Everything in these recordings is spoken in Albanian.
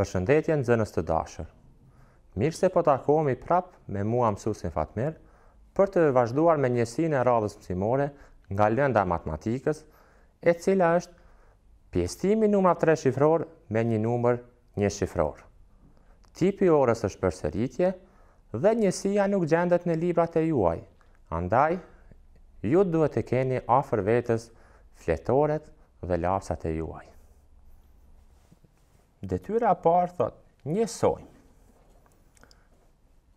Për shëndetje në zënës të dashër. Mirë se po takohemi prap me mua mësusin Fatmir për të vazhduar me njësine e radhës mësimore nga lënda matematikës e cila është pjestimi numra 3 shifror me një numër 1 shifror. Tipi orës është përseritje dhe njësia nuk gjendet në librat e juaj. Andaj, ju duhet të keni afer vetës fletoret dhe lapsat e juaj. Detyra e parë thot, njësoj.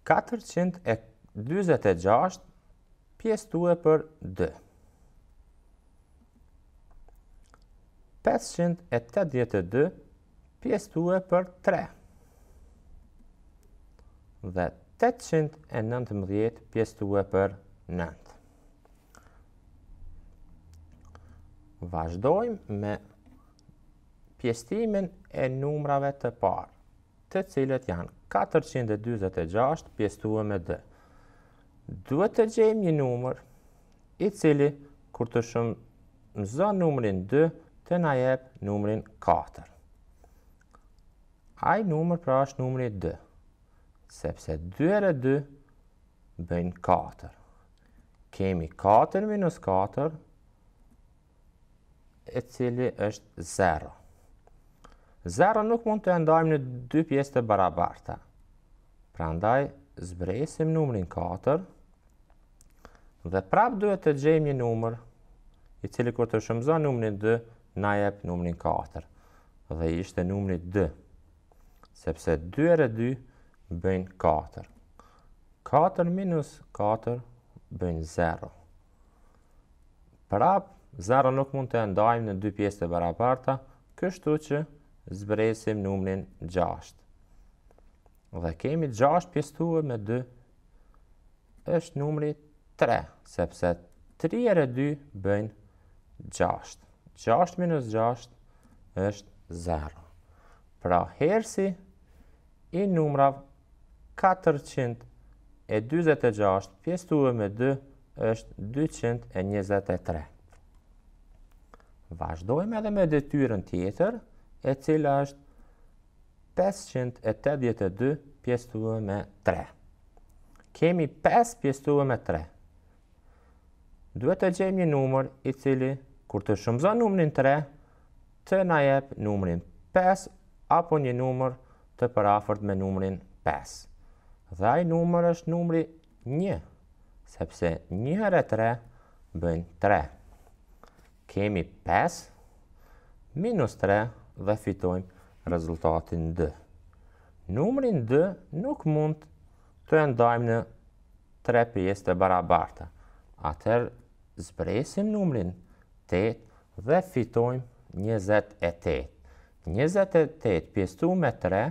426 pjesë për 2. 582 pjestue për 3 dhe 819 pjestue për 9. Vashdojmë me pjestimin e numrave të parë, të cilët janë 426 pjestua me 2. Duhet të gjejmë një numër i cili kur të shumë zonë numërin 2 të na najep numërin 4. Ajë numër pra është numëri 2, sepse 2 erë 2 bëjnë 4. Kemi 4 minus 4, e cili është 0. Zero nuk mund të ndajmë në dy pjesë të barabarta. Pra ndaj, zbresim numrin 4 dhe prap duhet të gjejmë një numër i cili kur të shumëzo numrin 2, na jep numrin 4 dhe ishte numri 2, sepse 2 e 2 bëjnë 4. 4 minus 4 bëjnë 0. Prap, 0 nuk mund të ndajmë në dy pjesë të barabarta, kështu që zbresim numrin 6. Dhe kemi 6 pjestue me 2, është numri 3, sepse 3 erë 2 bëjnë 6. 6 minus 6 është 0. Pra herësi i numrav 426 pjestue me 2 është 223. Vazhdojmë edhe me detyrën tjetër, e cila është 582 pjestuve me 3. Kemi 5 pjestuve me 3. Duhet të gjemi një numër i cili, kur të shumëza numërin 3, të na jep numërin 5 apo një numër të parafort me numërin 5. Dhe ai numër është numri 1, sepse 1 herë 3 bën 3. Kemi 5 minus 3 dhe fitojmë rezultatin D. Numërin D nuk mund të endajmë në 3 pjesë të barabarta. Atër zbresim numrin 8 dhe fitojmë 28. 28 pjestu me 3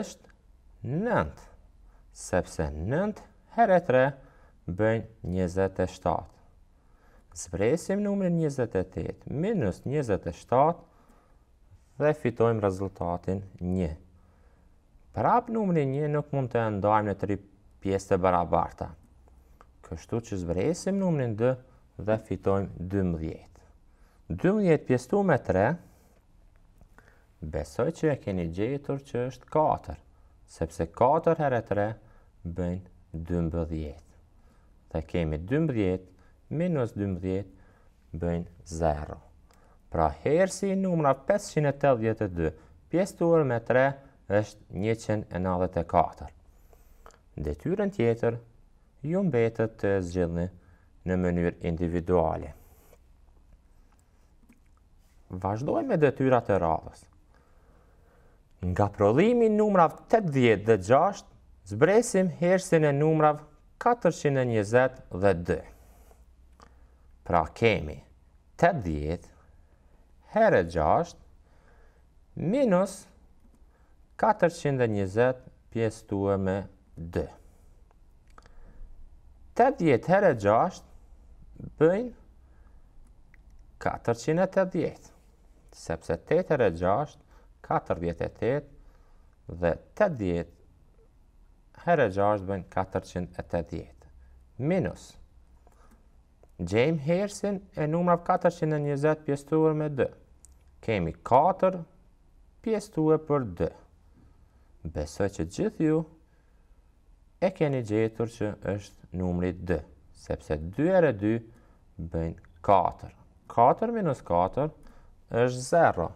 është 9, sepse 9 herë 3 bëjnë 27 zbresim numërin 28 minus 27 dhe fitojmë rezultatin 1. Prap numërin 1 nuk mund të ndajmë në 3 pjesë të barabarta. Kështu që zbresim numërin 2 dhe fitojmë 12. 12 pjestu me 3, besoj që e keni gjetur që është 4, sepse 4 herë 3 bëjnë 12. Dhe kemi 12 minus 12 bëjnë 0. Pra herë si numra 582, pjestuar me 3 është 194. Detyrën tjetër, ju mbetët të zgjidhni në mënyrë individuale. Vazhdoj me detyrat e radhës. Nga prodhimi numrav 80 dhe 6, zbresim hersin e numrav 420 dhe 2. Pra kemi 80 herë 6 minus 420 pjesë me 2. 80 herë 6 bëjnë 480, sepse 8 herë 6, 48, dhe 80 herë 6 bëjnë 480. Minus Gjejmë hersin e numra 420 pjestuar me 2. Kemi 4 pjestuar për 2. Besoj që gjithë ju e keni gjetur që është numri 2, sepse 2 erë 2 bëjnë 4. 4 minus 4 është 0.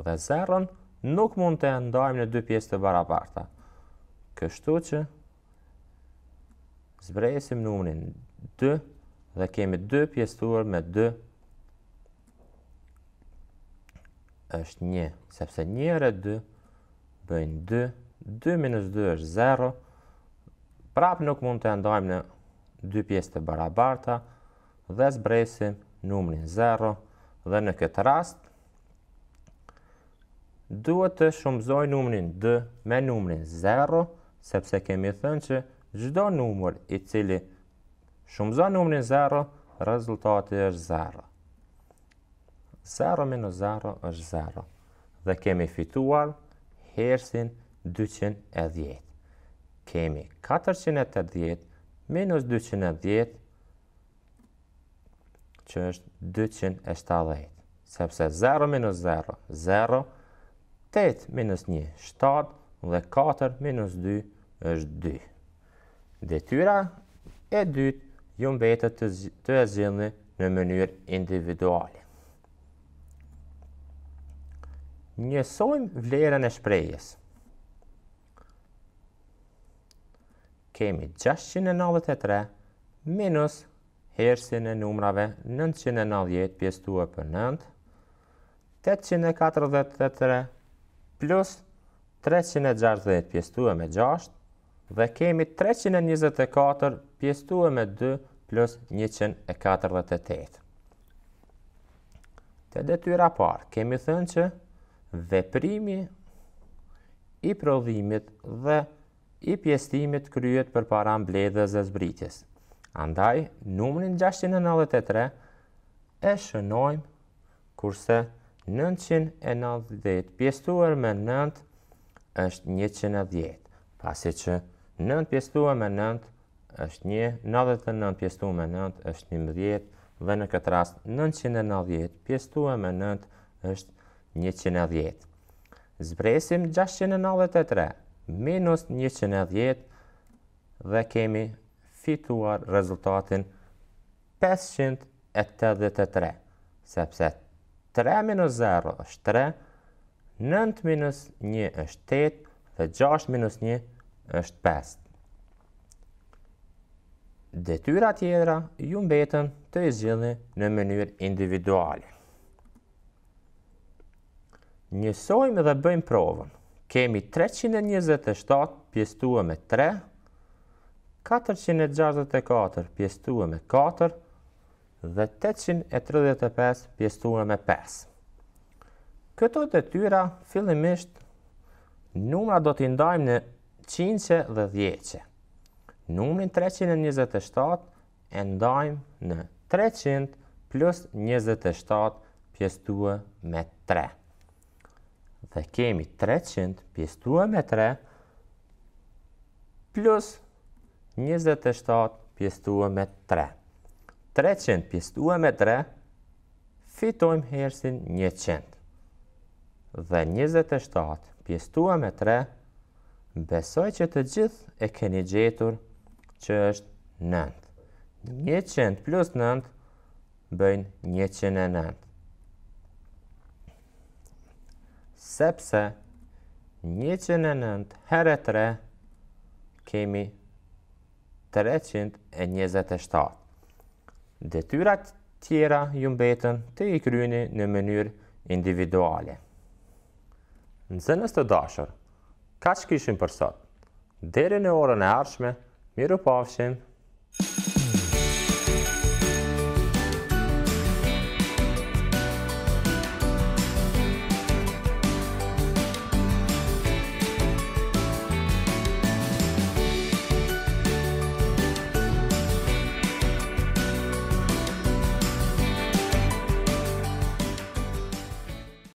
Dhe 0-ën nuk mund të ndajmë në 2 pjesë të barabarta. Kështu që zbresim numrin 2, 2 dhe kemi 2 pjestuar me 2 është 1, sepse 1 2 bëjnë 2, 2 minus 2 është 0, prapë nuk mund të endajmë në 2 pjesë të barabarta dhe zbresim numrin 0 dhe në këtë rast duhet të shumëzoj numrin 2 me numrin 0 sepse kemi thënë që gjdo numër i cili nështë Shumë zë numri 0, rezultati është 0. 0 minus 0 është 0. Dhe kemi fituar hersin 210. Kemi 480 minus 210 që është 270. Sepse 0 minus 0, 0, 8 minus 1, 7 dhe 4 minus 2 është 2. Detyra e 2 ju mbetët të, të në mënyrë individuale. Njësojmë vlerën e shprejes. Kemi 693 minus hersin e numrave 990 pjestuar për 9, 843 plus 360 pjestuar me 6 dhe kemi 324 pjestu e me 2 plus 148. Të detyra parë, kemi thënë që veprimi i prodhimit dhe i pjestimit kryet për para mbledhës dhe zbritjes. Andaj, numërin 693 e shënojmë kurse 990 pjestuar me 9 është 110, pasi që 9 pjestuar me 9 është është 1, 99 pjestu me 9 është 11, dhe në këtë rast 990 pjestu me 9 është 110. Zbresim 693 minus 110 dhe kemi fituar rezultatin 583, sepse 3 minus 0 është 3, 9 minus 1 është 8 dhe 6 minus 1 është 5 detyra tjera ju mbetën të izgjeni në mënyrë individuale. Njësojmë dhe bëjmë provën. Kemi 327 pjestua me 3, 464 pjestua me 4 dhe 835 pjestua me 5. Këto detyra fillimisht numra do t'i ndajmë në 100 dhe 10 numrin 327 e ndajmë në 300 plus 27 pjestua me 3. Dhe kemi 300 pjestua me 3 plus 27 pjestua me 3. 300 pjestua me 3 fitojmë hersin 100. Dhe 27 pjestua me 3 besoj që të gjithë e keni gjetur që është 9. 100 plus 9 bëjnë 109. Sepse 109 herë 3 kemi 327. Detyrat tjera ju mbetën të i kryni në mënyrë individuale. Në zënës të dashër, ka që kishim për sot? Dere në orën e arshme, Mirup owszem.